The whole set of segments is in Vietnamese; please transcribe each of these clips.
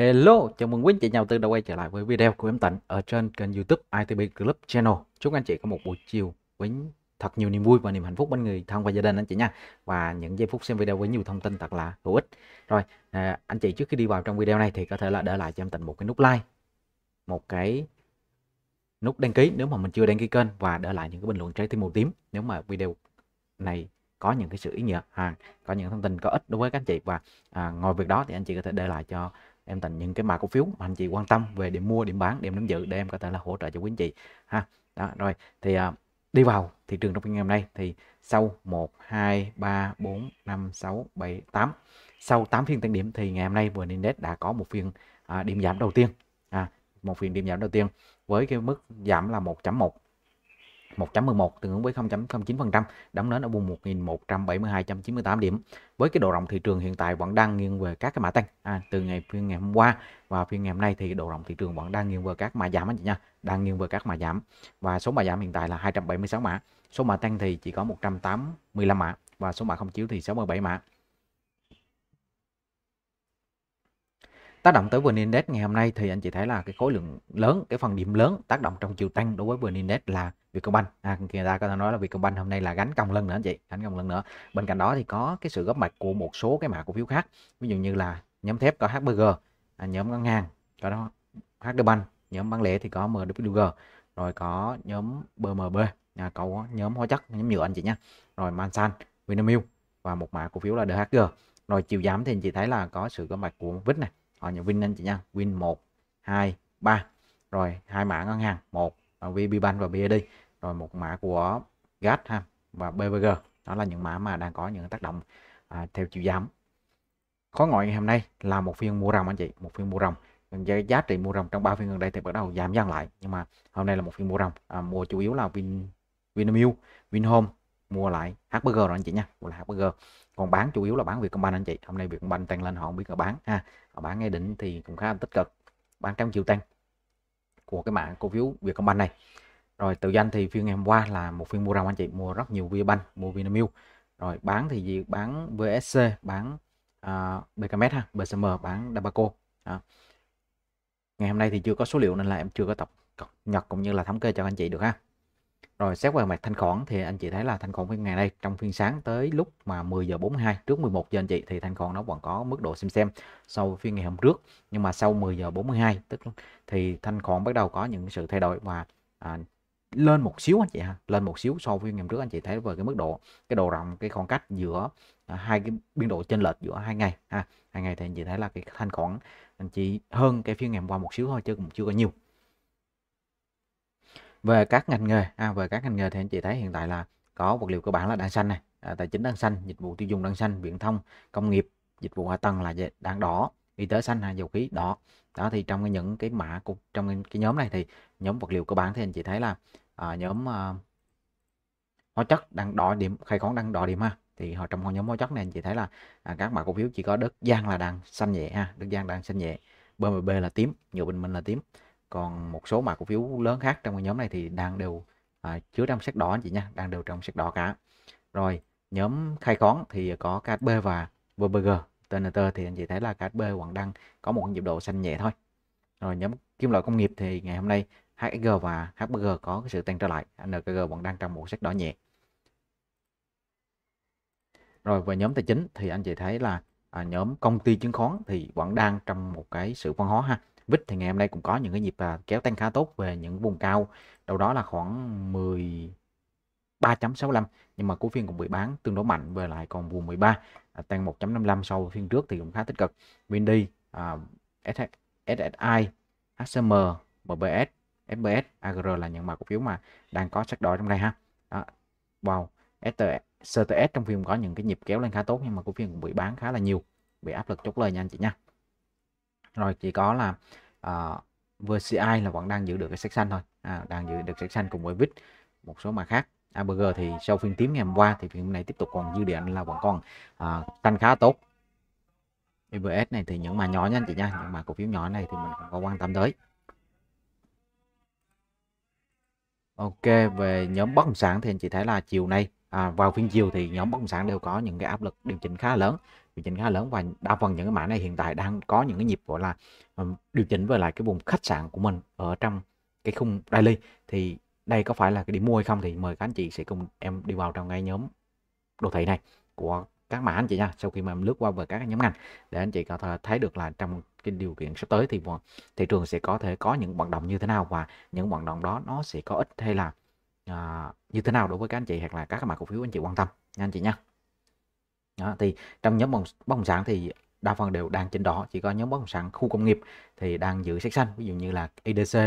Hello, chào mừng quý anh chị nhà đầu tư đã quay trở lại với video của em Tịnh ở trên kênh YouTube ITB Club Channel. Chúc anh chị có một buổi chiều với thật nhiều niềm vui và niềm hạnh phúc bên người thân và gia đình anh chị nha. Và những giây phút xem video với nhiều thông tin thật là hữu ích. Rồi, à, anh chị trước khi đi vào trong video này thì có thể là để lại cho em Tịnh một cái nút like, một cái nút đăng ký nếu mà mình chưa đăng ký kênh và để lại những cái bình luận trái tim màu tím nếu mà video này có những cái sự ý nghĩa, à, có những thông tin có ích đối với các anh chị và à, ngồi việc đó thì anh chị có thể để lại cho em thành những cái mã cổ phiếu mà anh chị quan tâm về điểm mua điểm bán điểm nắm giữ để em có thể là hỗ trợ cho quý anh chị ha đó rồi thì uh, đi vào thị trường trong ngày hôm nay thì sau 1 2 3 4 5 6 7 8 sau 8 phiên tăng điểm thì ngày hôm nay vn Index đã có một phiên à, điểm giảm đầu tiên à, một phiên điểm giảm đầu tiên với cái mức giảm là 1.1 1.11 tương ứng với 0.09%, đóng nến ở vùng 1 172 98 điểm. Với cái độ rộng thị trường hiện tại vẫn đang nghiêng về các cái mã tăng à, từ ngày phiên ngày hôm qua và phiên ngày hôm nay thì độ rộng thị trường vẫn đang nghiêng về các mã giảm anh chị nha, đang nghiêng về các mã giảm. Và số mã giảm hiện tại là 276 mã, số mã tăng thì chỉ có 185 mã và số mã không chiếu thì 67 mã. tác động tới VN Index ngày hôm nay thì anh chị thấy là cái khối lượng lớn, cái phần điểm lớn tác động trong chiều tăng đối với VN Index là Vietcombank. À, người ta có thể nói là Vietcombank hôm nay là gánh công lưng nữa anh chị, gánh công lưng nữa. Bên cạnh đó thì có cái sự góp mặt của một số cái mã cổ phiếu khác, ví dụ như là nhóm thép có HBG, à, nhóm ngân hàng có đó HD nhóm bán lẻ thì có MWG, rồi có nhóm BMB, à, có nhóm hóa chất, nhóm nhựa anh chị nhé, rồi Mansan, Vinamilk và một mã cổ phiếu là DHG. Rồi chiều giảm thì anh chị thấy là có sự góp mặt của Vích này, họ ờ, nhận win anh chị nha win 1 2 3 rồi hai mã ngân hàng một là VPBank và BID rồi một mã của GAT ha và BVG đó là những mã mà đang có những tác động à, theo chiều giảm khó ngồi ngày hôm nay là một phiên mua rồng anh chị một phiên mua rồng giá trị mua rồng trong 3 phiên gần đây thì bắt đầu giảm dần lại nhưng mà hôm nay là một phiên mua rồng à, mua chủ yếu là Vin Vinamilk Vinhome mua lại HBG rồi anh chị nha mua lại HBG còn bán chủ yếu là bán Vietcombank anh chị hôm nay Vietcombank tăng lên họ không biết là bán ha họ bán ngay đỉnh thì cũng khá là tích cực bán trong chiều tăng của cái mạng cổ phiếu Vietcombank này rồi tự doanh thì phiên ngày hôm qua là một phiên mua ròng anh chị mua rất nhiều Vietcombank mua Vinamilk rồi bán thì gì bán VSC bán uh, à, BKMS ha BCM bán Dabaco à. ngày hôm nay thì chưa có số liệu nên là em chưa có tập nhật cũng như là thống kê cho anh chị được ha rồi xét về mặt thanh khoản thì anh chị thấy là thanh khoản phiên ngày đây trong phiên sáng tới lúc mà 10 giờ 42 trước 11 giờ anh chị thì thanh khoản nó vẫn có mức độ xem xem sau phiên ngày hôm trước nhưng mà sau 10 giờ 42 tức thì thanh khoản bắt đầu có những sự thay đổi và à, lên một xíu anh chị ha lên một xíu so với ngày hôm trước anh chị thấy về cái mức độ cái độ rộng cái khoảng cách giữa à, hai cái biên độ chênh lệch giữa hai ngày ha hai ngày thì anh chị thấy là cái thanh khoản anh chị hơn cái phiên ngày hôm qua một xíu thôi chứ cũng chưa có nhiều về các ngành nghề à, về các ngành nghề thì anh chị thấy hiện tại là có vật liệu cơ bản là đang xanh này à, tài chính đang xanh dịch vụ tiêu dùng đang xanh viễn thông công nghiệp dịch vụ hạ tầng là đang đỏ y tế xanh hay dầu khí đỏ đó thì trong những cái mã cục trong cái nhóm này thì nhóm vật liệu cơ bản thì anh chị thấy là à, nhóm à, hóa chất đang đỏ điểm khai khoáng đang đỏ điểm ha thì họ trong nhóm hóa chất này anh chị thấy là à, các mã cổ phiếu chỉ có đất giang là đang xanh nhẹ ha đất giang đang xanh nhẹ BMB là tím nhiều bình minh là tím còn một số mã cổ phiếu lớn khác trong cái nhóm này thì đang đều à, chứa trong sắc đỏ anh chị nha đang đều trong sắc đỏ cả rồi nhóm khai khoáng thì có KHB và VBG TNT thì anh chị thấy là KHB vẫn đang có một nhịp độ xanh nhẹ thôi rồi nhóm kim loại công nghiệp thì ngày hôm nay HG và HBG có sự tăng trở lại NKG vẫn đang trong một sắc đỏ nhẹ rồi về nhóm tài chính thì anh chị thấy là à, nhóm công ty chứng khoán thì vẫn đang trong một cái sự phân hóa ha VIX thì ngày hôm nay cũng có những cái nhịp à, kéo tăng khá tốt về những vùng cao đầu đó là khoảng 10 3.65 nhưng mà cổ phiên cũng bị bán tương đối mạnh về lại còn vùng 13 à, tăng 1.55 so với phiên trước thì cũng khá tích cực Windy à, SSI HCM MBS FBS, AGR là những mã cổ phiếu mà đang có sắc đỏ trong đây ha đó. wow STS, CTS trong phiên có những cái nhịp kéo lên khá tốt nhưng mà cổ phiên cũng bị bán khá là nhiều bị áp lực chốt lời nha anh chị nha rồi chỉ có là uh, ờ, VCI là vẫn đang giữ được cái sắc xanh thôi à, đang giữ được sắc xanh cùng với VIX một số mã khác ABG thì sau phiên tím ngày hôm qua thì phiên hôm nay tiếp tục còn dư điện là vẫn còn uh, ờ, tăng khá tốt EBS này thì những mà nhỏ nha anh chị nha những mà cổ phiếu nhỏ này thì mình không có quan tâm tới Ok về nhóm bất động sản thì anh chị thấy là chiều nay à, vào phiên chiều thì nhóm bất động sản đều có những cái áp lực điều chỉnh khá lớn điều chỉnh khá lớn và đa phần những cái mã này hiện tại đang có những cái nhịp gọi là ờ, điều chỉnh về lại cái vùng khách sạn của mình ở trong cái khung daily thì đây có phải là cái điểm mua hay không thì mời các anh chị sẽ cùng em đi vào trong ngay nhóm đồ thị này của các mã anh chị nha sau khi mà em lướt qua về các nhóm ngành để anh chị có thể thấy được là trong cái điều kiện sắp tới thì thị trường sẽ có thể có những hoạt động như thế nào và những hoạt động đó nó sẽ có ích hay là uh, như thế nào đối với các anh chị hoặc là các mã cổ phiếu anh chị quan tâm nha anh chị nha đó, thì trong nhóm bất động sản thì đa phần đều đang trên đỏ chỉ có nhóm bất động sản khu công nghiệp thì đang giữ sắc xanh ví dụ như là IDC,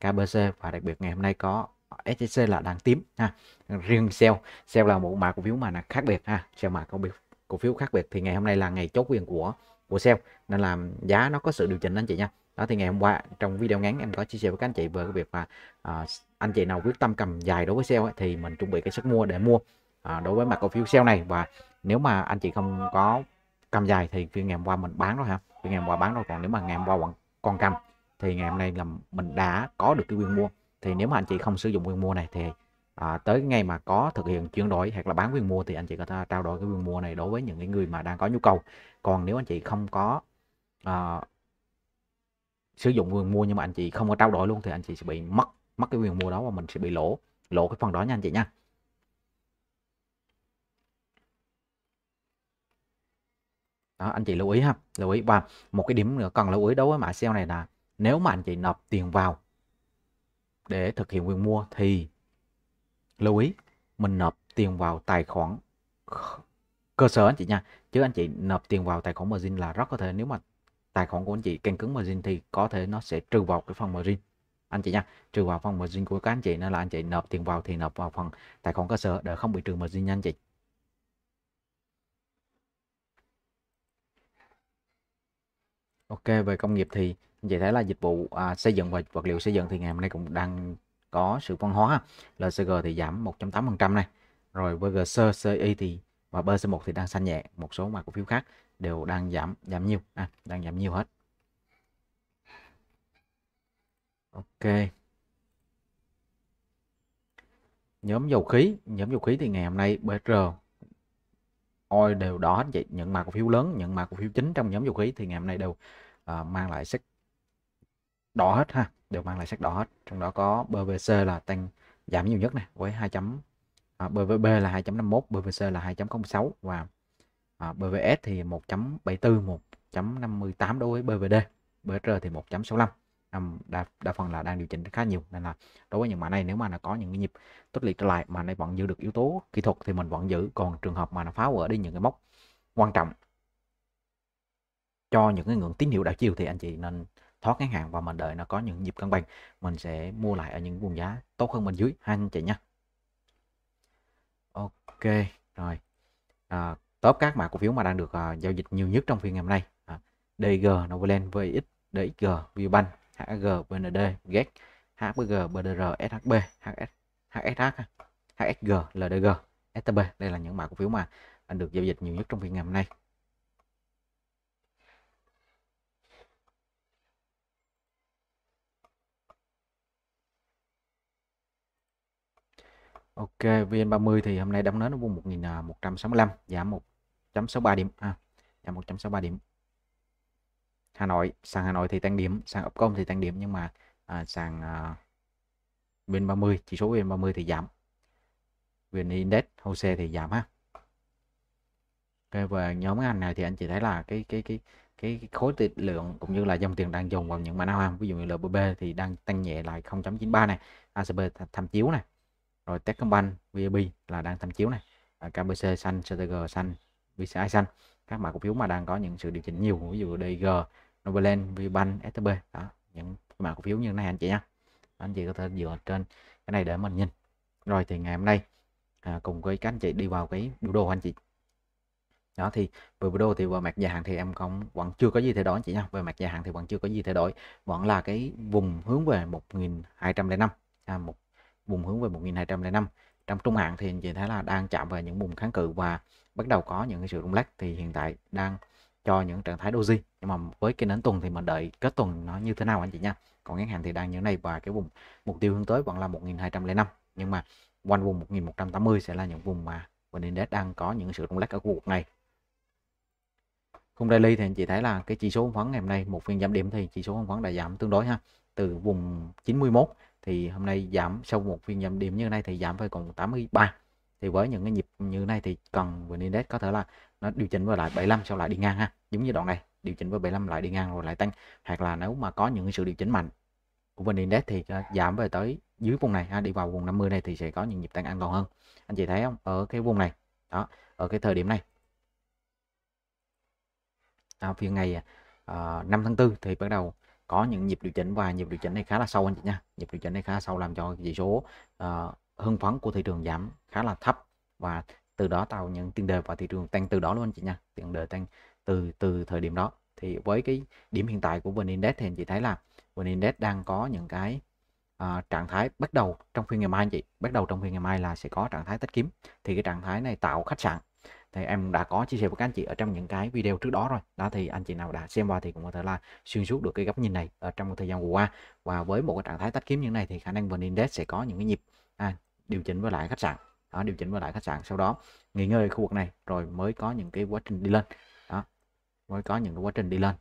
KBC và đặc biệt ngày hôm nay có SCC là đang tím ha riêng sell sell là một mã cổ phiếu mà là khác biệt ha sell mã cổ phiếu cổ phiếu khác biệt thì ngày hôm nay là ngày chốt quyền của của sell nên làm giá nó có sự điều chỉnh anh chị nha đó thì ngày hôm qua trong video ngắn em có chia sẻ với các anh chị về cái việc là à, anh chị nào quyết tâm cầm dài đối với sell ấy, thì mình chuẩn bị cái sức mua để mua à, đối với mặt cổ phiếu sell này và nếu mà anh chị không có cầm dài thì phiên ngày hôm qua mình bán rồi ha phiên ngày hôm qua bán rồi còn nếu mà ngày hôm qua còn, còn cầm thì ngày hôm nay là mình đã có được cái quyền mua thì nếu mà anh chị không sử dụng quyền mua này thì à, tới ngày mà có thực hiện chuyển đổi hoặc là bán quyền mua thì anh chị có thể trao đổi cái quyền mua này đối với những cái người mà đang có nhu cầu còn nếu anh chị không có à, sử dụng quyền mua nhưng mà anh chị không có trao đổi luôn thì anh chị sẽ bị mất mất cái quyền mua đó và mình sẽ bị lỗ lỗ cái phần đó nha anh chị nha đó anh chị lưu ý ha lưu ý và một cái điểm nữa cần lưu ý đối với mã sale này là nếu mà anh chị nộp tiền vào để thực hiện quyền mua thì lưu ý mình nộp tiền vào tài khoản cơ sở anh chị nha chứ anh chị nộp tiền vào tài khoản margin là rất có thể nếu mà tài khoản của anh chị càng cứng margin thì có thể nó sẽ trừ vào cái phần margin anh chị nha trừ vào phần margin của các anh chị nên là anh chị nộp tiền vào thì nộp vào phần tài khoản cơ sở để không bị trừ margin nha anh chị Ok về công nghiệp thì vậy thấy là dịch vụ à, xây dựng và vật liệu xây dựng thì ngày hôm nay cũng đang có sự phân hóa LCG thì giảm 1.8% này rồi VGC CI thì và BC1 thì đang xanh nhẹ một số mà cổ phiếu khác đều đang giảm giảm nhiều à, đang giảm nhiều hết Ok nhóm dầu khí nhóm dầu khí thì ngày hôm nay BR oil đều đỏ hết vậy những mã cổ phiếu lớn những mã cổ phiếu chính trong nhóm dầu khí thì ngày hôm nay đều uh, mang lại sắc đỏ hết ha đều mang lại sắc đỏ hết trong đó có BVC là tăng giảm nhiều nhất này với 2 chấm à, BVB là 2.51 BVC là 2.06 và à, BVS thì 1.74 1.58 đối với BVD BR thì 1.65 đa, đa phần là đang điều chỉnh khá nhiều nên là đối với những mã này nếu mà nó có những cái nhịp tích liệt trở lại mà nó vẫn giữ được yếu tố kỹ thuật thì mình vẫn giữ còn trường hợp mà nó phá vỡ đi những cái mốc quan trọng cho những cái ngưỡng tín hiệu đảo chiều thì anh chị nên thoát ngắn hàng và mình đợi nó có những nhịp cân bằng mình sẽ mua lại ở những vùng giá tốt hơn bên dưới hai anh chị nhé ok rồi à, top các mã cổ phiếu mà đang được à, giao dịch nhiều nhất trong phiên ngày hôm nay à, DG Novaland VX DXG VBank HG BND GET HBG BDR SHB HS HSH HSG LDG STB đây là những mã cổ phiếu mà anh được giao dịch nhiều nhất trong phiên ngày hôm nay Ok, VN30 thì hôm nay đóng nến ở vùng 1165, giảm 1.63 điểm. À, giảm dạ, 1.63 điểm. Hà Nội, sàn Hà Nội thì tăng điểm, sàn Upcom thì tăng điểm nhưng mà à, sàn à, VN30, chỉ số VN30 thì giảm. VN Index, HOSE thì giảm ha. Ok, về nhóm ngành này thì anh chị thấy là cái cái cái cái khối tiền lượng cũng như là dòng tiền đang dùng vào những mã nào ha? ví dụ như LBB thì đang tăng nhẹ lại 0.93 này, ACB tham chiếu này rồi Techcombank VIB là đang tham chiếu này KBC xanh CTG xanh VCI xanh các mã cổ phiếu mà đang có những sự điều chỉnh nhiều ví dụ DG Novaland VBank STB đó những mã cổ phiếu như này anh chị nhé anh chị có thể dựa trên cái này để mình nhìn rồi thì ngày hôm nay à, cùng với các anh chị đi vào cái biểu đồ anh chị đó thì về biểu đồ thì về mặt dài hạn thì em không vẫn chưa có gì thay đổi anh chị nha về mặt dài hạn thì vẫn chưa có gì thay đổi vẫn là cái vùng hướng về 1205 à, một vùng hướng về 1205 trong trung hạn thì anh chị thấy là đang chạm về những vùng kháng cự và bắt đầu có những cái sự rung lắc thì hiện tại đang cho những trạng thái doji nhưng mà với cái nến tuần thì mình đợi kết tuần nó như thế nào anh chị nha còn ngắn hạn thì đang như này và cái vùng mục tiêu hướng tới vẫn là 1205 nhưng mà quanh vùng 1180 sẽ là những vùng mà mình Index đang có những sự rung lắc ở khu vực này khung daily thì anh chị thấy là cái chỉ số chứng khoán ngày hôm nay một phiên giảm điểm thì chỉ số chứng khoán đã giảm tương đối ha từ vùng 91 thì hôm nay giảm sau một phiên giảm điểm như này thì giảm về còn 83 thì với những cái nhịp như này thì cần vn index có thể là nó điều chỉnh vào lại 75 sau lại đi ngang ha giống như đoạn này điều chỉnh vào 75 lại đi ngang rồi lại tăng hoặc là nếu mà có những sự điều chỉnh mạnh của vn index thì à, giảm về tới dưới vùng này ha đi vào vùng 50 này thì sẽ có những nhịp tăng an toàn hơn anh chị thấy không ở cái vùng này đó ở cái thời điểm này à, phiên ngày à, 5 tháng 4 thì bắt đầu có những nhịp điều chỉnh và nhịp điều chỉnh này khá là sâu anh chị nha nhịp điều chỉnh này khá là sâu làm cho chỉ số uh, hưng phấn của thị trường giảm khá là thấp và từ đó tạo những tiền đề và thị trường tăng từ đó luôn anh chị nha tiền đề tăng từ từ thời điểm đó thì với cái điểm hiện tại của vn index thì anh chị thấy là vn index đang có những cái uh, trạng thái bắt đầu trong phiên ngày mai anh chị bắt đầu trong phiên ngày mai là sẽ có trạng thái tích kiếm thì cái trạng thái này tạo khách sạn thì em đã có chia sẻ với các anh chị ở trong những cái video trước đó rồi đó thì anh chị nào đã xem qua thì cũng có thể là xuyên suốt được cái góc nhìn này ở trong một thời gian vừa qua và với một cái trạng thái tách kiếm như này thì khả năng vn index sẽ có những cái nhịp à, điều chỉnh với lại khách sạn đó, điều chỉnh với lại khách sạn sau đó nghỉ ngơi khu vực này rồi mới có những cái quá trình đi lên đó mới có những cái quá trình đi lên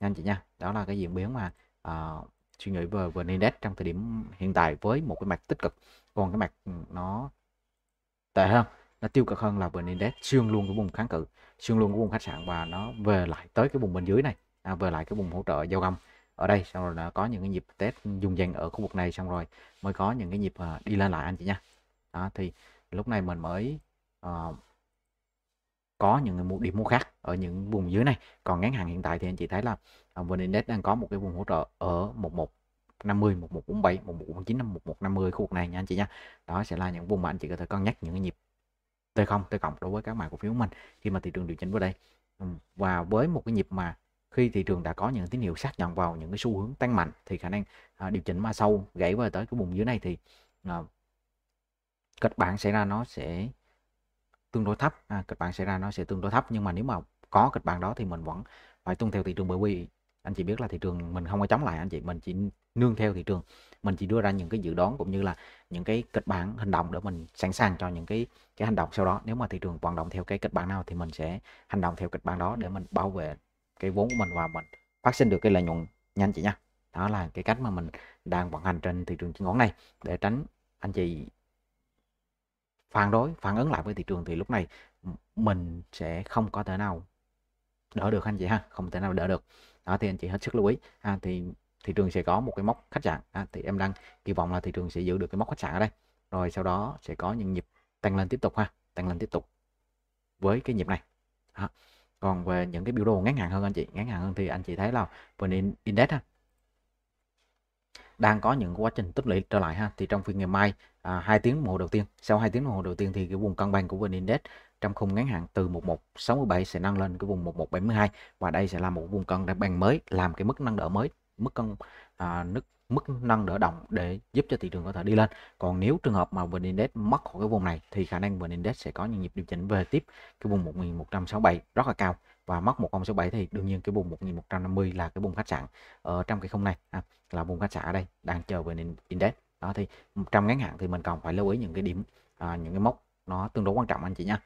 nha anh chị nha đó là cái diễn biến mà uh, suy nghĩ về vn index trong thời điểm hiện tại với một cái mặt tích cực còn cái mặt ừ, nó tệ hơn nó tiêu cực hơn là vn index xuyên luôn cái vùng kháng cự xuyên luôn cái vùng khách sạn và nó về lại tới cái vùng bên dưới này à, về lại cái vùng hỗ trợ giao găm ở đây xong rồi đã có những cái nhịp test dùng dần ở khu vực này xong rồi mới có những cái nhịp uh, đi lên lại anh chị nha đó thì lúc này mình mới uh, có những cái điểm mua khác ở những vùng dưới này còn ngắn hạn hiện tại thì anh chị thấy là à, uh, vn index đang có một cái vùng hỗ trợ ở một 11 50 1147 1149 1150 khu vực này nha anh chị nha đó sẽ là những vùng mà anh chị có thể cân nhắc những cái nhịp T0, T cộng đối với các mã cổ phiếu của mình khi mà thị trường điều chỉnh vào đây. Và với một cái nhịp mà khi thị trường đã có những tín hiệu xác nhận vào những cái xu hướng tăng mạnh thì khả năng à, điều chỉnh mà sâu gãy vào tới cái vùng dưới này thì à, kịch bản xảy ra nó sẽ tương đối thấp à, kịch bản xảy ra nó sẽ tương đối thấp nhưng mà nếu mà có kịch bản đó thì mình vẫn phải tuân theo thị trường bởi vì anh chị biết là thị trường mình không có chống lại anh chị mình chỉ nương theo thị trường mình chỉ đưa ra những cái dự đoán cũng như là những cái kịch bản hành động để mình sẵn sàng cho những cái cái hành động sau đó nếu mà thị trường vận động theo cái kịch bản nào thì mình sẽ hành động theo kịch bản đó để mình bảo vệ cái vốn của mình và mình phát sinh được cái lợi nhuận nhanh chị nha đó là cái cách mà mình đang vận hành trên thị trường chứng khoán này để tránh anh chị phản đối phản ứng lại với thị trường thì lúc này mình sẽ không có thể nào đỡ được anh chị ha không thể nào đỡ được đó thì anh chị hết sức lưu ý ha thì thị trường sẽ có một cái mốc khách sạn à, thì em đang kỳ vọng là thị trường sẽ giữ được cái mốc khách sạn ở đây rồi sau đó sẽ có những nhịp tăng lên tiếp tục ha tăng lên tiếp tục với cái nhịp này ha. còn về những cái biểu đồ ngắn hạn hơn anh chị ngắn hạn hơn thì anh chị thấy là vn index ha đang có những quá trình tích lũy trở lại ha thì trong phiên ngày mai à, 2 tiếng đồng hồ đầu tiên sau 2 tiếng đồng hồ đầu tiên thì cái vùng cân bằng của vn index trong khung ngắn hạn từ 1167 sẽ nâng lên cái vùng 1172 và đây sẽ là một vùng cân đặt bằng mới làm cái mức nâng đỡ mới mức cân à, nước mức nâng đỡ động để giúp cho thị trường có thể đi lên còn nếu trường hợp mà vn index mất khỏi cái vùng này thì khả năng vn index sẽ có những nhịp điều chỉnh về tiếp cái vùng 1167 rất là cao và mất 1067 thì đương nhiên cái vùng 1150 là cái vùng khách sạn ở trong cái khung này à, là vùng khách sạn ở đây đang chờ vn index đó thì trong ngắn hạn thì mình còn phải lưu ý những cái điểm à, những cái mốc nó tương đối quan trọng anh chị nha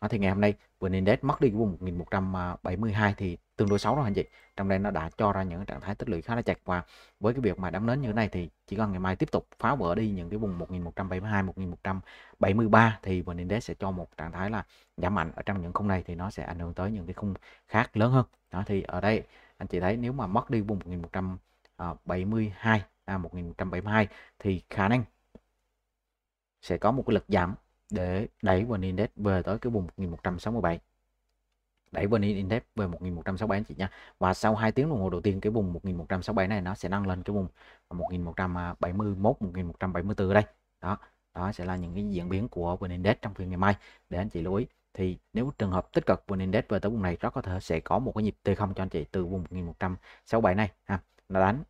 đó thì ngày hôm nay vn index mất đi cái vùng 1172 thì tương đối xấu đó anh chị trong đây nó đã cho ra những trạng thái tích lũy khá là chặt và với cái việc mà đám nến như thế này thì chỉ cần ngày mai tiếp tục phá vỡ đi những cái vùng 1172 1173 thì vn index sẽ cho một trạng thái là giảm mạnh ở trong những khung này thì nó sẽ ảnh hưởng tới những cái khung khác lớn hơn đó thì ở đây anh chị thấy nếu mà mất đi vùng 1172 à, 1172 thì khả năng sẽ có một cái lực giảm để đẩy vn index về tới cái vùng 1167 đẩy bên index về 1167 anh chị nha và sau 2 tiếng đồng hồ đầu tiên cái vùng 1167 này nó sẽ nâng lên cái vùng 1171 1174 ở đây đó đó sẽ là những cái diễn biến của vn index trong phiên ngày mai để anh chị lưu ý thì nếu trường hợp tích cực vn index về tới vùng này rất có thể sẽ có một cái nhịp t0 cho anh chị từ vùng 1167 này ha nó đánh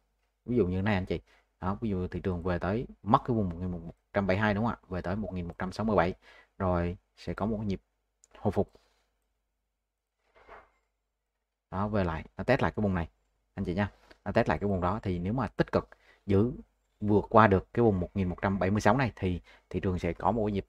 ví dụ như này anh chị đó ví dụ thị trường về tới mất cái vùng 1172 đúng không ạ về tới 1167 rồi sẽ có một nhịp hồi phục đó về lại nó test lại cái vùng này anh chị nha nó test lại cái vùng đó thì nếu mà tích cực giữ vượt qua được cái vùng 1176 này thì thị trường sẽ có một nhịp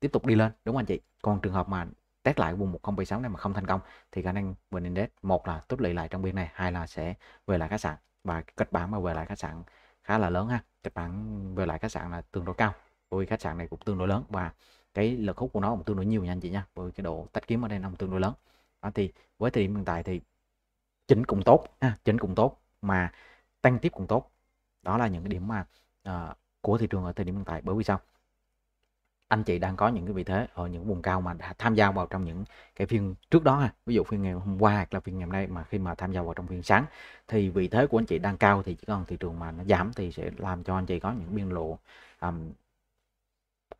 tiếp tục đi lên đúng không anh chị còn trường hợp mà test lại vùng 1076 này mà không thành công thì khả năng vn index một là tốt lì lại trong biên này hai là sẽ về lại khách sạn và kịch bản mà về lại khách sạn khá là lớn ha kịch bản về lại khách sạn là tương đối cao bởi khách sạn này cũng tương đối lớn và cái lực hút của nó cũng tương đối nhiều nha anh chị nha bởi cái độ tách kiếm ở đây nó cũng tương đối lớn đó thì với thời điểm hiện tại thì chỉnh cũng tốt ha, chỉnh cũng tốt mà tăng tiếp cũng tốt đó là những cái điểm mà uh, của thị trường ở thời điểm hiện tại bởi vì sao anh chị đang có những cái vị thế ở những vùng cao mà đã tham gia vào trong những cái phiên trước đó ví dụ phiên ngày hôm qua hoặc là phiên ngày hôm nay mà khi mà tham gia vào trong phiên sáng thì vị thế của anh chị đang cao thì chỉ còn thị trường mà nó giảm thì sẽ làm cho anh chị có những biên lộ um,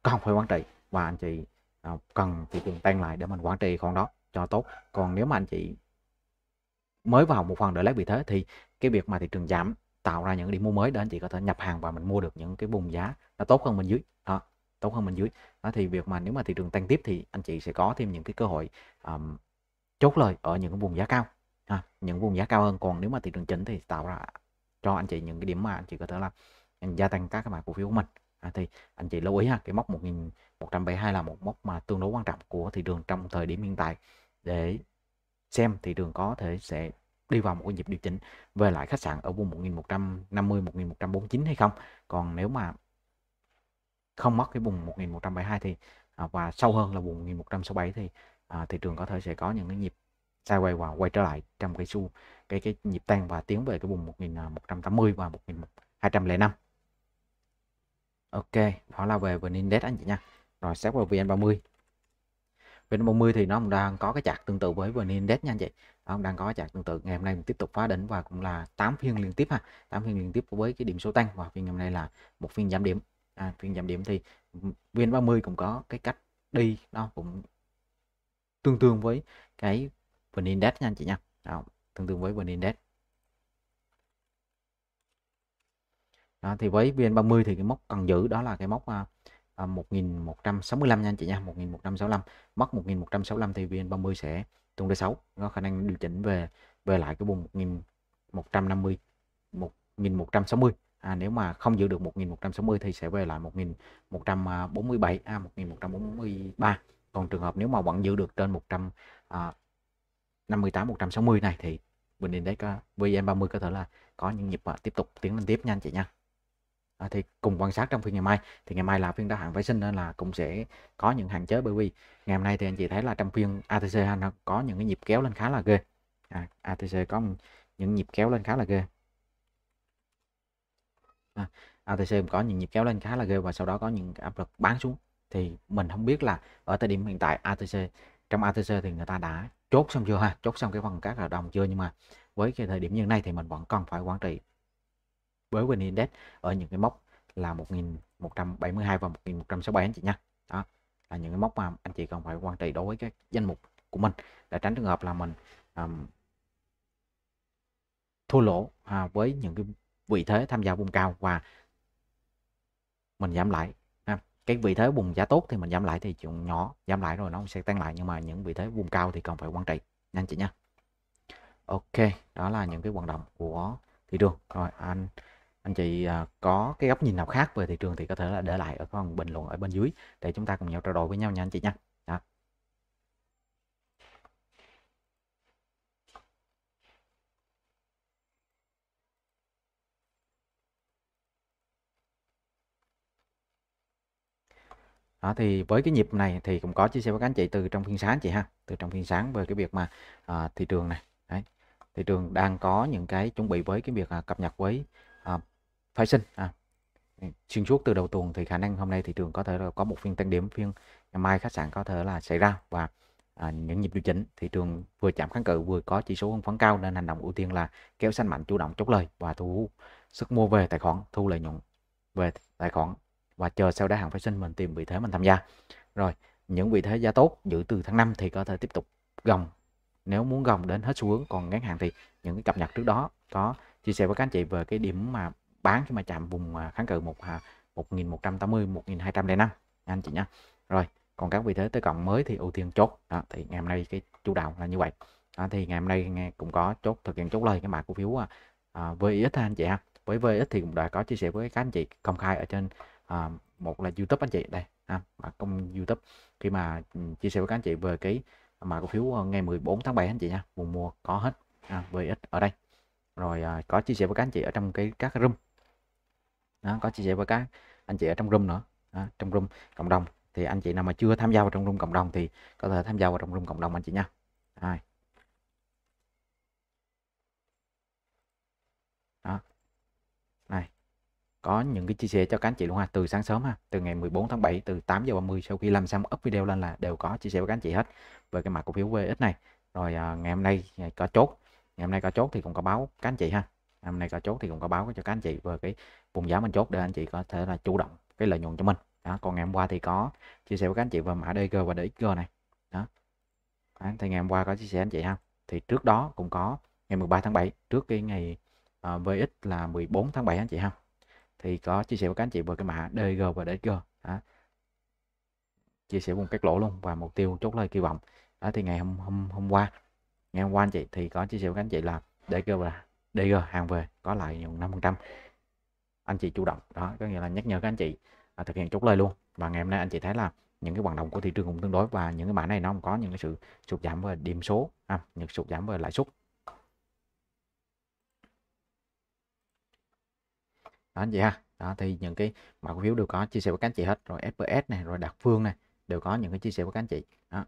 không phải quản trị và anh chị uh, cần thị trường tăng lại để mình quản trị con đó cho tốt còn nếu mà anh chị mới vào một phần để lấy vị thế thì cái việc mà thị trường giảm tạo ra những điểm mua mới để anh chị có thể nhập hàng và mình mua được những cái vùng giá nó tốt hơn bên dưới đó tốt hơn bên dưới đó thì việc mà nếu mà thị trường tăng tiếp thì anh chị sẽ có thêm những cái cơ hội um, chốt lời ở những cái vùng giá cao ha, những vùng giá cao hơn còn nếu mà thị trường chỉnh thì tạo ra cho anh chị những cái điểm mà anh chị có thể là gia tăng các cái mã cổ phiếu của mình à, thì anh chị lưu ý ha cái mốc 1172 là một mốc mà tương đối quan trọng của thị trường trong thời điểm hiện tại để xem thị trường có thể sẽ đi vào một cái nhịp điều chỉnh về lại khách sạn ở vùng 1150 1149 hay không còn nếu mà không mất cái vùng 1172 thì à, và sâu hơn là vùng 1167 thì à, thị trường có thể sẽ có những cái nhịp sideways và quay trở lại trong cái xu cái cái nhịp tăng và tiến về cái vùng 1180 và 1205 Ok đó là về VN Index anh chị nha rồi xét vào VN30 VN30 thì nó cũng đang có cái chart tương tự với VN Index nha anh chị đó, đang có chart tương tự ngày hôm nay mình tiếp tục phá đỉnh và cũng là 8 phiên liên tiếp ha 8 phiên liên tiếp với cái điểm số tăng và phiên ngày hôm nay là một phiên giảm điểm à, phiên giảm điểm thì VN30 cũng có cái cách đi nó cũng tương tương với cái VN Index nha anh chị nha đó, tương tương với VN Index đó, thì với VN30 thì cái mốc cần giữ đó là cái mốc uh, à, 1165 nha anh chị nha 1165 mất 1165 thì VN30 sẽ tuần thứ 6 nó khả năng ừ. điều chỉnh về về lại cái vùng 1150 1160 à, nếu mà không giữ được 1160 thì sẽ về lại 1147 a à, 1143 còn trường hợp nếu mà vẫn giữ được trên 100 à, 58 160 này thì bình index à, VN30 có thể là có những nhịp à, tiếp tục tiến lên tiếp nha anh chị nha Ờ, thì cùng quan sát trong phiên ngày mai thì ngày mai là phiên đa hạn phái sinh nên là cũng sẽ có những hạn chế bởi vì ngày hôm nay thì anh chị thấy là trong phiên ATC nó có những cái nhịp kéo lên khá là ghê à, ATC có những nhịp kéo lên khá là ghê à, ATC cũng có những nhịp kéo lên khá là ghê và sau đó có những áp lực bán xuống thì mình không biết là ở thời điểm hiện tại ATC trong ATC thì người ta đã chốt xong chưa ha chốt xong cái phần các hợp đồng chưa nhưng mà với cái thời điểm như này thì mình vẫn còn phải quản trị với VN Index ở những cái mốc là 1172 và 1167 anh chị nha đó là những cái mốc mà anh chị cần phải quan trị đối với các danh mục của mình để tránh trường hợp là mình um, thua lỗ à, với những cái vị thế tham gia vùng cao và mình giảm lại ha. cái vị thế vùng giá tốt thì mình giảm lại thì chuyện nhỏ giảm lại rồi nó sẽ tăng lại nhưng mà những vị thế vùng cao thì cần phải quan trị nhanh chị nha ok đó là những cái hoạt động của thị trường rồi anh anh chị à, có cái góc nhìn nào khác về thị trường thì có thể là để lại ở phần bình luận ở bên dưới để chúng ta cùng nhau trao đổi với nhau nha anh chị nha Đó. Đó, thì với cái nhịp này thì cũng có chia sẻ với các anh chị từ trong phiên sáng chị ha từ trong phiên sáng về cái việc mà à, thị trường này Đấy. thị trường đang có những cái chuẩn bị với cái việc à, cập nhật với à, phái sinh à ừ, xuyên suốt từ đầu tuần thì khả năng hôm nay thị trường có thể là có một phiên tăng điểm phiên ngày mai khách sạn có thể là xảy ra và à, những nhịp điều chỉnh thị trường vừa chạm kháng cự vừa có chỉ số hưng phấn cao nên hành động ưu tiên là kéo xanh mạnh chủ động chốt lời và thu hút sức mua về tài khoản thu lợi nhuận về tài khoản và chờ sau đá hàng phái sinh mình tìm vị thế mình tham gia rồi những vị thế giá tốt giữ từ tháng 5 thì có thể tiếp tục gồng nếu muốn gồng đến hết xu hướng còn ngắn hạn thì những cái cập nhật trước đó có chia sẻ với các anh chị về cái điểm mà bán khi mà chạm vùng à, kháng cự một à, một nghìn một trăm tám mươi một nghìn hai trăm lẻ năm anh chị nhá rồi còn các vị thế tới cộng mới thì ưu tiên chốt đó, thì ngày hôm nay cái chủ đạo là như vậy đó, thì ngày hôm nay nghe cũng có chốt thực hiện chốt lời cái mã cổ phiếu à, à VX anh chị ha với VX thì cũng đã có chia sẻ với các anh chị công khai ở trên à, một là YouTube anh chị đây ha công YouTube khi mà ừ, chia sẻ với các anh chị về cái mã cổ phiếu ờ, ngày 14 tháng 7 anh chị nha vùng mua có hết à, VX ở đây rồi à, có chia sẻ với các anh chị ở trong cái các room đó, có chia sẻ với các anh chị ở trong room nữa đó, trong room cộng đồng thì anh chị nào mà chưa tham gia vào trong room cộng đồng thì có thể tham gia vào trong room cộng đồng anh chị nha rồi. đó này có những cái chia sẻ cho các anh chị luôn ha từ sáng sớm ha từ ngày 14 tháng 7 từ 8 giờ 30 sau khi làm xong up video lên là đều có chia sẻ với các anh chị hết về cái mặt cổ phiếu VX này rồi à, ngày hôm nay à, có chốt ngày hôm nay có chốt thì cũng có báo các anh chị ha hôm nay có chốt thì cũng có báo cho các anh chị về cái vùng giá mình chốt để anh chị có thể là chủ động cái lợi nhuận cho mình đó còn ngày hôm qua thì có chia sẻ với các anh chị về mã DG và DXG này đó đó, thì ngày hôm qua có chia sẻ anh chị ha thì trước đó cũng có ngày 13 tháng 7 trước cái ngày uh, ờ, VX là 14 tháng 7 anh chị ha thì có chia sẻ với các anh chị về cái mã DG và dxg đó. chia sẻ vùng cắt lỗ luôn và mục tiêu chốt lời kỳ vọng đó thì ngày hôm hôm hôm qua ngày hôm qua anh chị thì có chia sẻ với các anh chị là DG và DG hàng về có lại nhuận 5% anh chị chủ động đó có nghĩa là nhắc nhở các anh chị à, thực hiện chốt lời luôn và ngày hôm nay anh chị thấy là những cái hoạt động của thị trường cũng tương đối và những cái mã này nó không có những cái sự sụt giảm về điểm số à, những sụt giảm về lãi suất đó anh chị ha đó thì những cái mã cổ phiếu đều có chia sẻ với các anh chị hết rồi FPS này rồi đặc phương này đều có những cái chia sẻ với các anh chị đó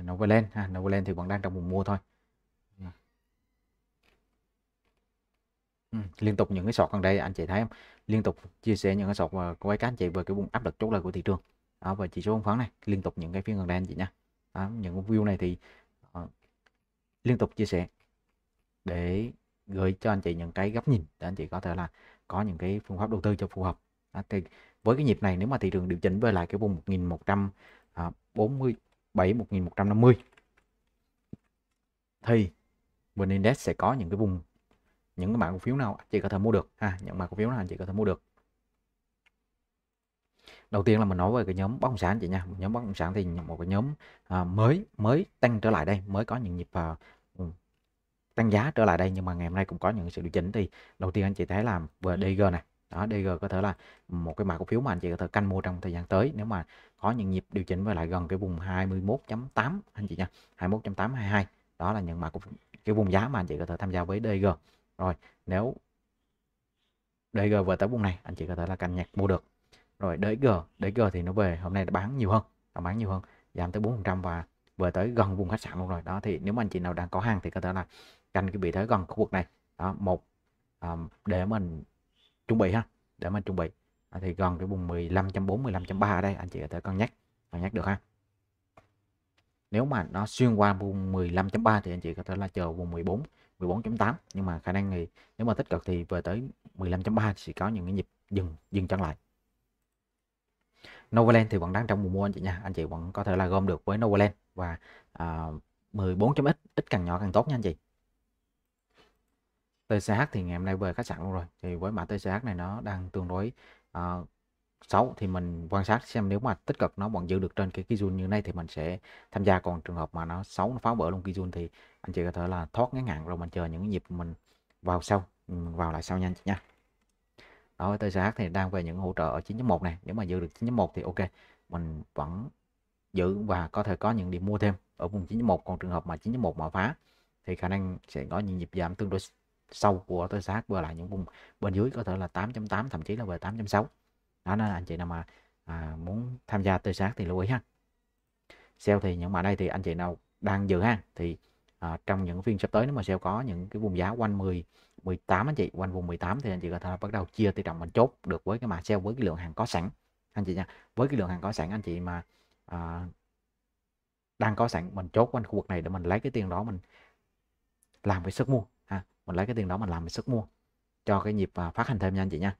Novaland ha Novaland thì vẫn đang trong vùng mua thôi Ừ, liên tục những cái sọt gần đây anh chị thấy không liên tục chia sẻ những cái sọt và quay các anh chị về cái vùng áp lực chốt lời của thị trường đó, và chỉ số chứng khoán này liên tục những cái phiên gần đây anh chị nha đó, những view này thì uh, liên tục chia sẻ để gửi cho anh chị những cái góc nhìn để anh chị có thể là có những cái phương pháp đầu tư cho phù hợp đó, thì với cái nhịp này nếu mà thị trường điều chỉnh về lại cái vùng 1147 1150 à, thì VN Index sẽ có những cái vùng những cái mã cổ phiếu nào anh chị có thể mua được ha những mã cổ phiếu nào anh chị có thể mua được đầu tiên là mình nói về cái nhóm bất động sản chị nha nhóm bất động sản thì một cái nhóm à, mới mới tăng trở lại đây mới có những nhịp à, ừ, tăng giá trở lại đây nhưng mà ngày hôm nay cũng có những sự điều chỉnh thì đầu tiên anh chị thấy là về ừ. DG này đó DG có thể là một cái mã cổ phiếu mà anh chị có thể canh mua trong thời gian tới nếu mà có những nhịp điều chỉnh về lại gần cái vùng 21.8 anh chị nha 21.822 đó là những mã cổ phiếu cái vùng giá mà anh chị có thể tham gia với DG rồi nếu g về tới vùng này anh chị có thể là canh nhạc mua được rồi g DG g thì nó về hôm nay đã bán nhiều hơn nó bán nhiều hơn giảm tới 4% và về tới gần vùng khách sạn luôn rồi đó thì nếu mà anh chị nào đang có hàng thì có thể là canh cái vị thế gần khu vực này đó một um, để mình chuẩn bị ha để mình chuẩn bị à, thì gần cái vùng 15.4 15.3 ở đây anh chị có thể cân nhắc và nhắc được ha nếu mà nó xuyên qua vùng 15.3 thì anh chị có thể là chờ vùng 14 14.8 nhưng mà khả năng thì nếu mà tích cực thì về tới 15.3 sẽ có những cái nhịp dừng dừng chân lại Novaland thì vẫn đang trong mùa mua anh chị nha anh chị vẫn có thể là gom được với Novaland và à, 14.x ít càng nhỏ càng tốt nha anh chị TCH thì ngày hôm nay về khách sạn luôn rồi thì với mã TCH này nó đang tương đối uh, xấu thì mình quan sát xem nếu mà tích cực nó vẫn giữ được trên cái kizun như này thì mình sẽ tham gia còn trường hợp mà nó xấu nó phá vỡ luôn kizun thì anh chị có thể là thoát ngắn hạn rồi mình chờ những nhịp mình vào sau ừ, vào lại sau nhanh nha đó TCH thì đang về những hỗ trợ ở 9.1 này nếu mà giữ được 9.1 thì ok mình vẫn giữ và có thể có những điểm mua thêm ở vùng 9.1 còn trường hợp mà 9.1 mà phá thì khả năng sẽ có những nhịp giảm tương đối sâu của TCH vừa lại những vùng bên dưới có thể là 8.8 thậm chí là về 8.6 đó nên anh chị nào mà à, muốn tham gia tư xác thì lưu ý ha sale thì những mã đây thì anh chị nào đang dự ha thì à, trong những phiên sắp tới nếu mà sale có những cái vùng giá quanh 10 18 anh chị quanh vùng 18 thì anh chị có thể bắt đầu chia tỷ trọng mình chốt được với cái mã sale với cái lượng hàng có sẵn anh chị nha với cái lượng hàng có sẵn anh chị mà à, đang có sẵn mình chốt quanh khu vực này để mình lấy cái tiền đó mình làm cái sức mua ha mình lấy cái tiền đó mình làm cái sức mua cho cái nhịp à, phát hành thêm nha anh chị nha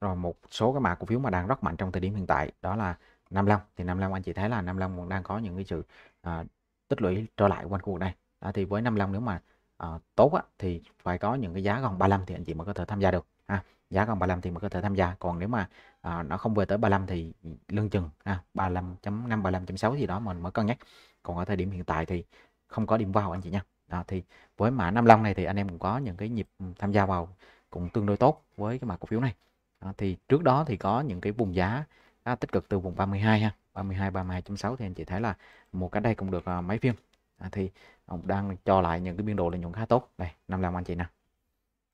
rồi một số cái mã cổ phiếu mà đang rất mạnh trong thời điểm hiện tại đó là Nam Long thì Nam Long anh chị thấy là Nam Long đang có những cái sự à, tích lũy trở lại quanh khu vực này đó, thì với Nam Long nếu mà à, tốt á, thì phải có những cái giá gần 35 thì anh chị mới có thể tham gia được ha à, giá gần 35 thì mới có thể tham gia còn nếu mà à, nó không về tới 35 thì lưng chừng ha à, 35.5 35.6 gì đó mình mới cân nhắc còn ở thời điểm hiện tại thì không có điểm vào anh chị nha đó, thì với mã Nam Long này thì anh em cũng có những cái nhịp tham gia vào cũng tương đối tốt với cái mã cổ phiếu này đó, thì trước đó thì có những cái vùng giá khá à, tích cực từ vùng 32 ha 32 32.6 thì anh chị thấy là một cái đây cũng được uh, à, mấy phiên à, thì ông đang cho lại những cái biên độ lợi nhuận khá tốt đây 55 anh chị nè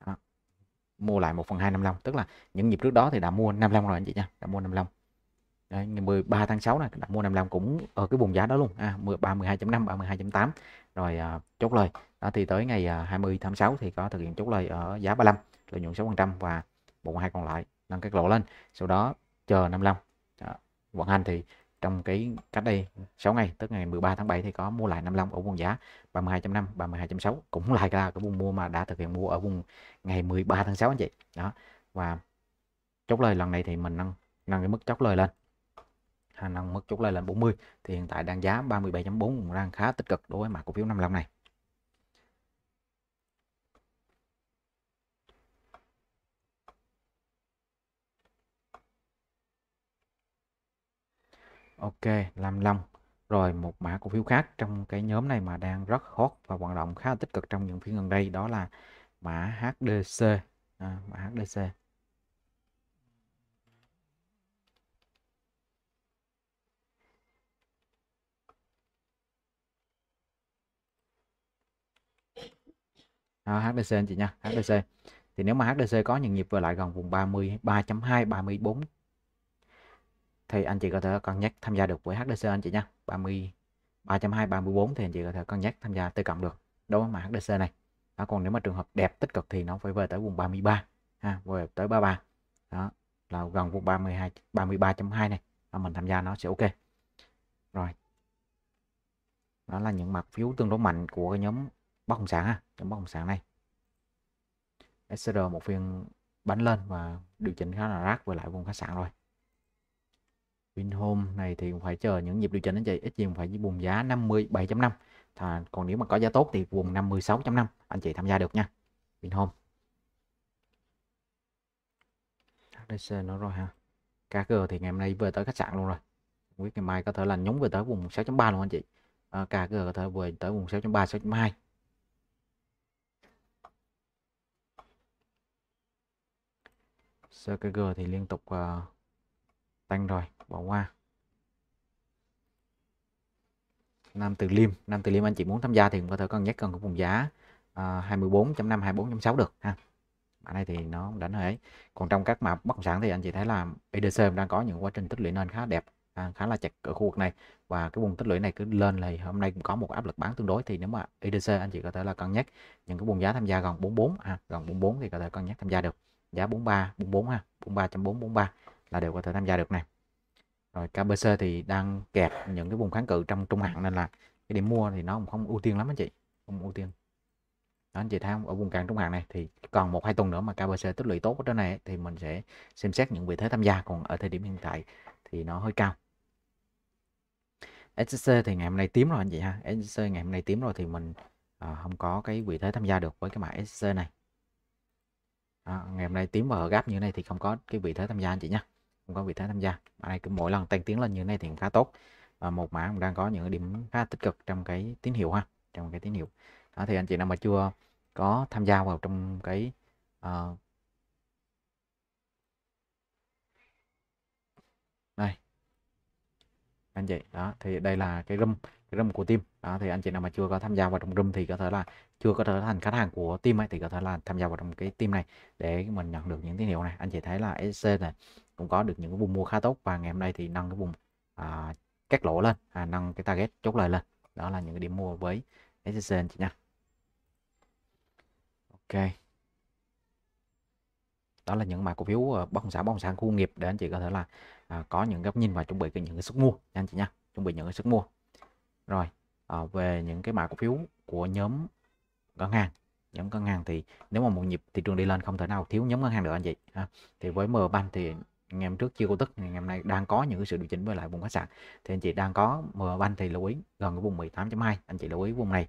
đó. mua lại 1 phần 2 55 tức là những nhịp trước đó thì đã mua 55 rồi anh chị nha đã mua 55 Đấy, ngày 13 tháng 6 này đã mua 55 cũng ở cái vùng giá đó luôn à, 13 12.5 32.8 rồi à, chốt lời đó thì tới ngày à, 20 tháng 6 thì có thực hiện chốt lời ở giá 35 lợi nhuận 6% và một hai còn lại nâng các lỗ lên sau đó chờ 55 đó. vận hành thì trong cái cách đây 6 ngày tức ngày 13 tháng 7 thì có mua lại 55 ở vùng giá 32.5 32.6 cũng lại là cái vùng mua mà đã thực hiện mua ở vùng ngày 13 tháng 6 anh chị đó và chốt lời lần này thì mình nâng nâng cái mức chốt lời lên nâng mức chốt lời lên 40 thì hiện tại đang giá 37.4 đang khá tích cực đối với mã cổ phiếu 55 này ok lam long rồi một mã cổ phiếu khác trong cái nhóm này mà đang rất hot và hoạt động khá là tích cực trong những phiên gần đây đó là mã HDC à, mã HDC à, HDC anh chị nha HDC thì nếu mà HDC có những nhịp về lại gần vùng 30 3.2 34 thì anh chị có thể cân nhắc tham gia được với HDC anh chị nha 30 3.2 34 thì anh chị có thể cân nhắc tham gia tư cộng được đối với mã HDC này đó, còn nếu mà trường hợp đẹp tích cực thì nó phải về tới vùng 33 ha về tới 33 đó là gần vùng 32 33.2 này đó, mình tham gia nó sẽ ok rồi đó là những mặt phiếu tương đối mạnh của cái nhóm bất động sản ha nhóm bất động sản này SCR một phiên bắn lên và điều chỉnh khá là rác về lại vùng khách sạn rồi Vinhome này thì cũng phải chờ những nhịp điều chỉnh anh chị ít gì cũng phải vùng giá 57.5 à, còn nếu mà có giá tốt thì vùng 56.5 anh chị tham gia được nha Vinhome HDC nó rồi ha KG thì ngày hôm nay về tới khách sạn luôn rồi không ngày mai có thể là nhúng về tới vùng 6.3 luôn anh chị à, ờ, KG có thể về tới vùng 6.3 6.2 CKG thì liên tục uh, tăng rồi bỏ qua Nam Từ Liêm Nam Từ Liêm anh chị muốn tham gia thì cũng có thể cân nhắc cần của vùng giá uh, 24.5 24.6 được ha mã này thì nó đánh hơi ấy còn trong các mã bất động sản thì anh chị thấy là EDC đang có những quá trình tích lũy nên khá đẹp à, khá là chặt ở khu vực này và cái vùng tích lũy này cứ lên thì hôm nay cũng có một áp lực bán tương đối thì nếu mà IDC anh chị có thể là cân nhắc những cái vùng giá tham gia gần 44 à, gần 44 thì có thể cân nhắc tham gia được giá 43 44 ha 43.443 là đều có thể tham gia được này rồi KBC thì đang kẹp những cái vùng kháng cự trong trung hạn nên là cái điểm mua thì nó cũng không ưu tiên lắm anh chị không ưu tiên đó, anh chị thấy không ở vùng cản trung hạn này thì còn một hai tuần nữa mà KBC tích lũy tốt ở trên này thì mình sẽ xem xét những vị thế tham gia còn ở thời điểm hiện tại thì nó hơi cao SCC thì ngày hôm nay tím rồi anh chị ha SCC ngày hôm nay tím rồi thì mình à, không có cái vị thế tham gia được với cái mã SCC này à, ngày hôm nay tím và gáp như thế này thì không có cái vị thế tham gia anh chị nhé không có vị thế tham gia ở đây cứ mỗi lần tăng tiến lên như thế này thì khá tốt và một mã cũng đang có những điểm khá tích cực trong cái tín hiệu ha trong cái tín hiệu đó thì anh chị nào mà chưa có tham gia vào trong cái uh, đây anh chị đó thì đây là cái room cái room của team đó thì anh chị nào mà chưa có tham gia vào trong room thì có thể là chưa có trở thành khách hàng của team ấy thì có thể là tham gia vào trong cái team này để mình nhận được những tín hiệu này anh chị thấy là SC này cũng có được những cái vùng mua khá tốt và ngày hôm nay thì nâng cái vùng à, cắt lỗ lên à, nâng cái target chốt lời lên đó là những cái điểm mua với SSN chị nha ok đó là những mã cổ phiếu ờ, bất động sản bất động sản khu nghiệp để anh chị có thể là à, có những góc nhìn và chuẩn bị cái những cái sức mua nha anh chị nha chuẩn bị những cái sức mua rồi à, về những cái mã cổ phiếu của nhóm ngân hàng nhóm ngân hàng thì nếu mà một nhịp thị trường đi lên không thể nào thiếu nhóm ngân hàng được anh chị ha. thì với MBank thì ngày hôm trước chưa cổ tức ngày hôm nay đang có những sự điều chỉnh với lại vùng khách sạn thì anh chị đang có banh thì lưu ý gần cái vùng 18.2 anh chị lưu ý vùng này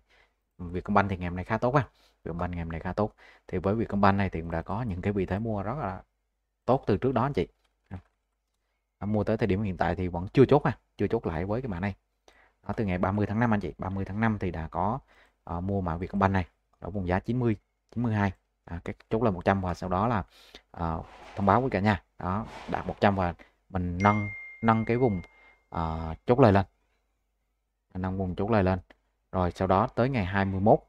việc công banh thì ngày hôm nay khá tốt quá Vietcombank ngày hôm nay khá tốt thì với việc công banh này thì cũng đã có những cái vị thế mua rất là tốt từ trước đó anh chị à, mua tới thời điểm hiện tại thì vẫn chưa chốt ha chưa chốt lại với cái mã này đó, từ ngày 30 tháng 5 anh chị 30 tháng 5 thì đã có uh, mua mã banh này ở vùng giá 90 92 à, cái chốt là 100 và sau đó là à, thông báo với cả nhà đó đạt 100 và mình nâng nâng cái vùng à, chốt lời lên nâng vùng chốt lời lên rồi sau đó tới ngày 21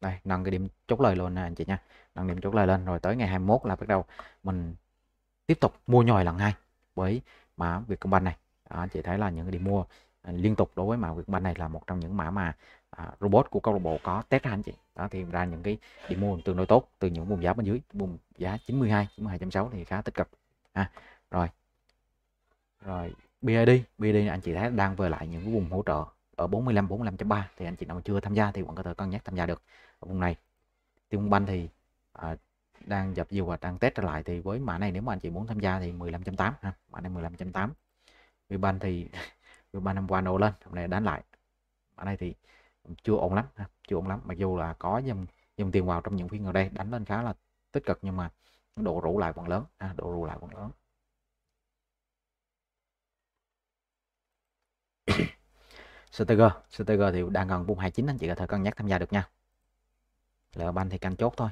đây nâng cái điểm chốt lời luôn nè anh chị nha nâng điểm chốt lời lên rồi tới ngày 21 là bắt đầu mình tiếp tục mua nhòi lần hai với mã Vietcombank này đó, anh chị thấy là những cái điểm mua à, liên tục đối với mã Vietcombank này là một trong những mã mà à, robot của câu lạc bộ có test ra anh chị đó thì ra những cái điểm mua tương đối tốt từ những vùng giá bên dưới vùng giá 92 92.6 thì khá tích cực ha à, rồi rồi BID BID anh chị thấy đang về lại những cái vùng hỗ trợ ở 45 45.3 thì anh chị nào chưa tham gia thì vẫn có thể cân nhắc tham gia được ở vùng này tiêu banh thì à, đang dập dìu và đang test trở lại thì với mã này nếu mà anh chị muốn tham gia thì 15.8 ha mã này 15.8 Vbank thì Vbank năm qua nổ lên hôm nay đánh lại mã này thì chưa ổn lắm chưa ổn lắm mặc dù là có dòng dòng tiền vào trong những phiên gần đây đánh lên khá là tích cực nhưng mà độ rủ lại còn lớn ha. độ rủ lại còn lớn STG, STG thì đang gần vùng 29 anh chị có thể cân nhắc tham gia được nha banh thì canh chốt thôi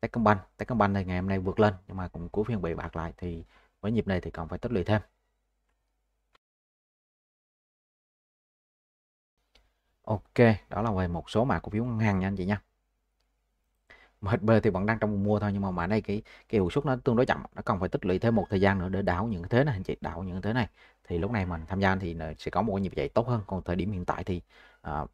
Techcombank Techcombank thì ngày hôm nay vượt lên nhưng mà cũng cuối phiên bị bạc lại thì với nhịp này thì còn phải tích lũy thêm Ok, đó là về một số mã cổ phiếu ngân hàng nha anh chị nha. MHB thì vẫn đang trong mua thôi nhưng mà mã đây cái cái hiệu suất nó tương đối chậm, nó cần phải tích lũy thêm một thời gian nữa để đảo những thế này anh chị, đảo những thế này thì lúc này mình tham gia thì sẽ có một nhịp dậy tốt hơn. Còn thời điểm hiện tại thì uh,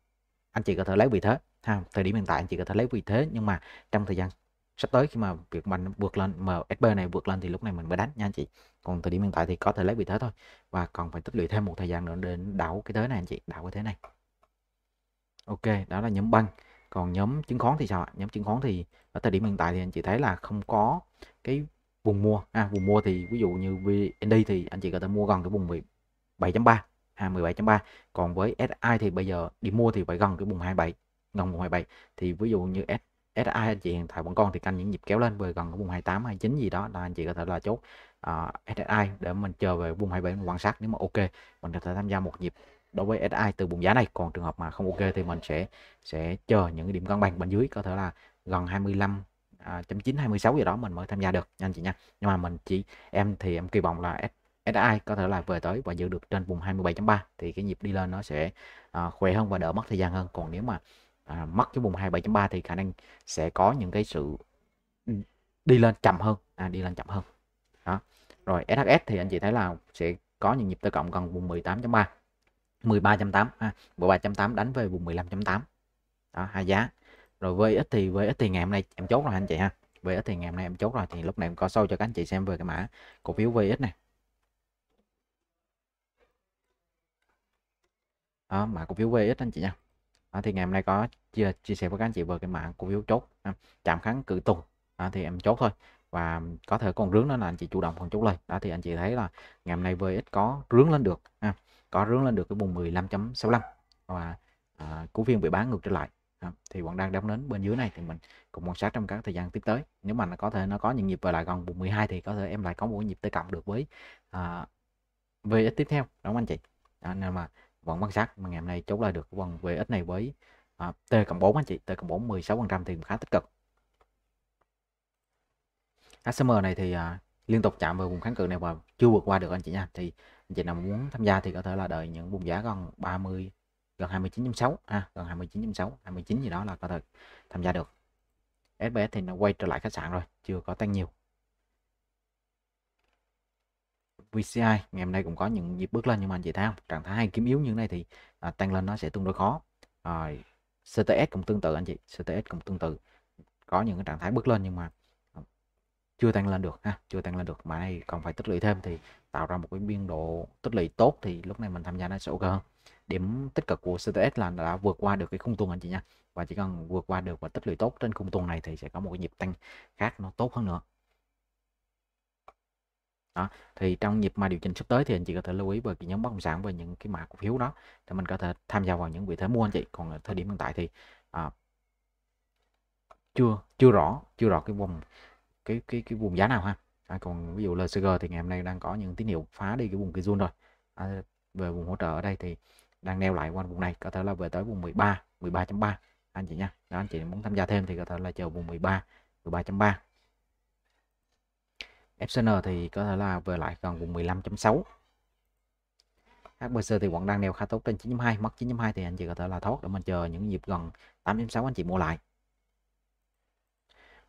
anh chị có thể lấy vị thế ha. Thời điểm hiện tại anh chị có thể lấy vị thế nhưng mà trong thời gian sắp tới khi mà việc mình vượt lên MSB này vượt lên thì lúc này mình mới đánh nha anh chị. Còn thời điểm hiện tại thì có thể lấy vị thế thôi và còn phải tích lũy thêm một thời gian nữa để đảo cái thế này anh chị, đảo cái thế này. Ok, đó là nhóm băng. Còn nhóm chứng khoán thì sao Nhóm chứng khoán thì ở thời điểm hiện tại thì anh chị thấy là không có cái vùng mua. À, vùng mua thì ví dụ như VND thì anh chị có thể mua gần cái vùng 17 3 à 17.3. Còn với SI thì bây giờ đi mua thì phải gần cái vùng 27, gần vùng 27. Thì ví dụ như S SI anh chị hiện tại vẫn còn thì canh những nhịp kéo lên về gần cái vùng 28 29 gì đó là anh chị có thể là chốt uh, à, SSI để mình chờ về vùng 27 mình quan sát nếu mà ok mình có thể tham gia một nhịp đối với SI từ vùng giá này còn trường hợp mà không ok thì mình sẽ sẽ chờ những điểm cân bằng bên dưới có thể là gần 25 à, 9 26 gì đó mình mới tham gia được anh chị nha nhưng mà mình chỉ em thì em kỳ vọng là SI có thể là về tới và giữ được trên vùng 27.3 thì cái nhịp đi lên nó sẽ à, khỏe hơn và đỡ mất thời gian hơn còn nếu mà à, mất cái vùng 27.3 thì khả năng sẽ có những cái sự ừ, đi lên chậm hơn à, đi lên chậm hơn đó rồi SHS thì anh chị thấy là sẽ có những nhịp tới cộng gần vùng 18.3 13.8 ha. Bộ 3.8 đánh về vùng 15.8. Đó hai giá. Rồi với ít thì với ít thì ngày hôm nay em chốt rồi anh chị ha. với ít thì ngày hôm nay em chốt rồi thì lúc này em có sâu cho các anh chị xem về cái mã cổ phiếu VX này. Đó, mã cổ phiếu VX anh chị nha. Đó, thì ngày hôm nay có chia chia sẻ với các anh chị về cái mã cổ phiếu chốt ha. chạm kháng cự tù Đó, thì em chốt thôi và có thể còn rướng nữa là anh chị chủ động còn chốt lời. Đó thì anh chị thấy là ngày hôm nay VX có rướng lên được ha có rướng lên được cái vùng 15.65 và à, cổ phiên bị bán ngược trở lại à, thì vẫn đang đóng nến bên dưới này thì mình cũng quan sát trong các thời gian tiếp tới nếu mà nó có thể nó có những nhịp về lại gần vùng 12 thì có thể em lại có một nhịp tới cộng được với à, ít tiếp theo đúng không anh chị à, nên mà vẫn quan sát mà ngày hôm nay chốt lại được vòng ít này với à, T cộng 4 anh chị T cộng 4 16 phần trăm thì khá tích cực HCM này thì à, liên tục chạm vào vùng kháng cự này và chưa vượt qua được anh chị nha thì anh chị nào muốn tham gia thì có thể là đợi những vùng giá gần 30 gần 29.6 ha à, gần 29.6 29 gì đó là có thể tham gia được SBS thì nó quay trở lại khách sạn rồi chưa có tăng nhiều VCI ngày hôm nay cũng có những nhịp bước lên nhưng mà anh chị thấy không trạng thái hay kiếm yếu như thế này thì à, tăng lên nó sẽ tương đối khó rồi CTS cũng tương tự anh chị CTS cũng tương tự có những cái trạng thái bước lên nhưng mà chưa tăng lên được ha chưa tăng lên được mà này còn phải tích lũy thêm thì tạo ra một cái biên độ tích lũy tốt thì lúc này mình tham gia nó sẽ ok hơn điểm tích cực của CTS là đã vượt qua được cái khung tuần anh chị nha và chỉ cần vượt qua được và tích lũy tốt trên khung tuần này thì sẽ có một cái nhịp tăng khác nó tốt hơn nữa đó. thì trong nhịp mà điều chỉnh sắp tới thì anh chị có thể lưu ý về cái nhóm bất động sản và những cái mã cổ phiếu đó thì mình có thể tham gia vào những vị thế mua anh chị còn thời điểm hiện tại thì à, chưa chưa rõ chưa rõ cái vùng cái cái cái vùng giá nào ha à, còn ví dụ LCG thì ngày hôm nay đang có những tín hiệu phá đi cái vùng cái zone rồi à, về vùng hỗ trợ ở đây thì đang neo lại quanh vùng này có thể là về tới vùng 13 13.3 anh chị nha đó, anh chị muốn tham gia thêm thì có thể là chờ vùng 13 13.3 FCN thì có thể là về lại gần vùng 15.6 HBC thì vẫn đang neo khá tốt trên 9.2 mất 9.2 thì anh chị có thể là thoát để mình chờ những nhịp gần 8.6 anh chị mua lại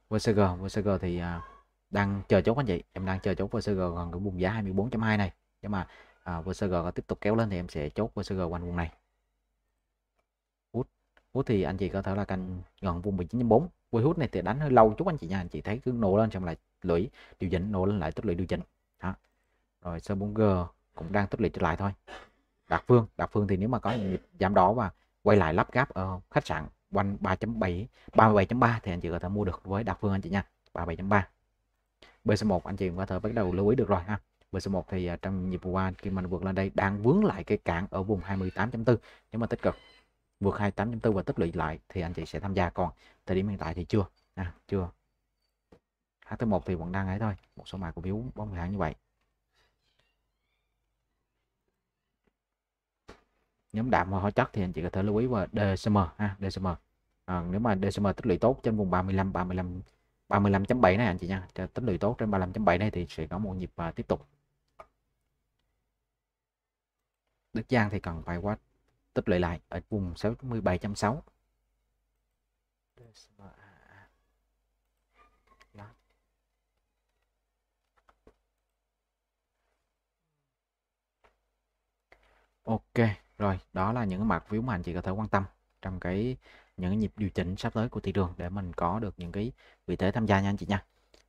VCG VCG thì à, đang chờ chốt anh chị em đang chờ chốt VCG gần cái vùng giá 24.2 này nhưng mà à, VCG có tiếp tục kéo lên thì em sẽ chốt VCG quanh vùng này hút hút thì anh chị có thể là canh gần vùng 19.4 với hút này thì đánh hơi lâu chút anh chị nha anh chị thấy cứ nổ lên xong lại lũy điều chỉnh nổ lên lại tích lũy điều chỉnh đó rồi sơ 4G cũng đang tích lũy trở lại thôi Đạt Phương Đạt Phương thì nếu mà có nhịp giảm đỏ và quay lại lắp gáp ở khách sạn quanh 3.7 37.3 thì anh chị có thể mua được với đặc phương anh chị nha 37.3 BC1 anh chị có thể bắt đầu lưu ý được rồi ha BC1 thì à, trong nhịp qua khi mình vượt lên đây đang vướng lại cái cản ở vùng 28.4 nếu mà tích cực vượt 28.4 và tích lũy lại thì anh chị sẽ tham gia còn thời điểm hiện tại thì chưa à, chưa HT1 thì vẫn đang ấy thôi một số mã cổ phiếu bóng hãng như vậy nhóm đạm và hóa chất thì anh chị có thể lưu ý vào DSM ha DSM à, ờ, nếu mà DSM tích lũy tốt trên vùng 35 35 35.7 này anh chị nha tích lũy tốt trên 35.7 này thì sẽ có một nhịp uh, tiếp tục Đức Giang thì cần phải quá tích lũy lại ở vùng 67.6 Ok rồi đó là những mặt phiếu mà anh chị có thể quan tâm trong cái những cái nhịp điều chỉnh sắp tới của thị trường để mình có được những cái vị thế tham gia nha anh chị nha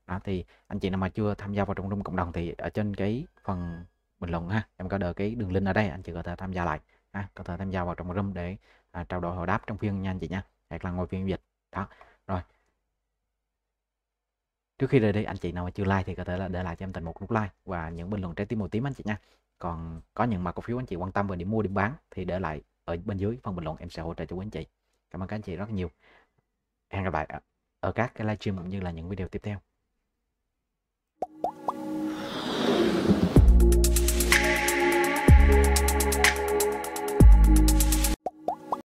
đó, thì anh chị nào mà chưa tham gia vào trong room cộng đồng thì ở trên cái phần bình luận ha em có đợi cái đường link ở đây anh chị có thể tham gia lại ha có thể tham gia vào trong room để à, trao đổi hồi đáp trong phiên nha anh chị nha hoặc là ngồi phiên dịch đó rồi trước khi rời đi anh chị nào mà chưa like thì có thể là để lại cho em tình một nút like và những bình luận trái tim màu tím anh chị nha còn có những mã cổ phiếu anh chị quan tâm về điểm mua điểm bán thì để lại ở bên dưới phần bình luận em sẽ hỗ trợ cho quý anh chị cảm ơn các anh chị rất nhiều hẹn gặp lại ở các cái livestream cũng như là những video tiếp theo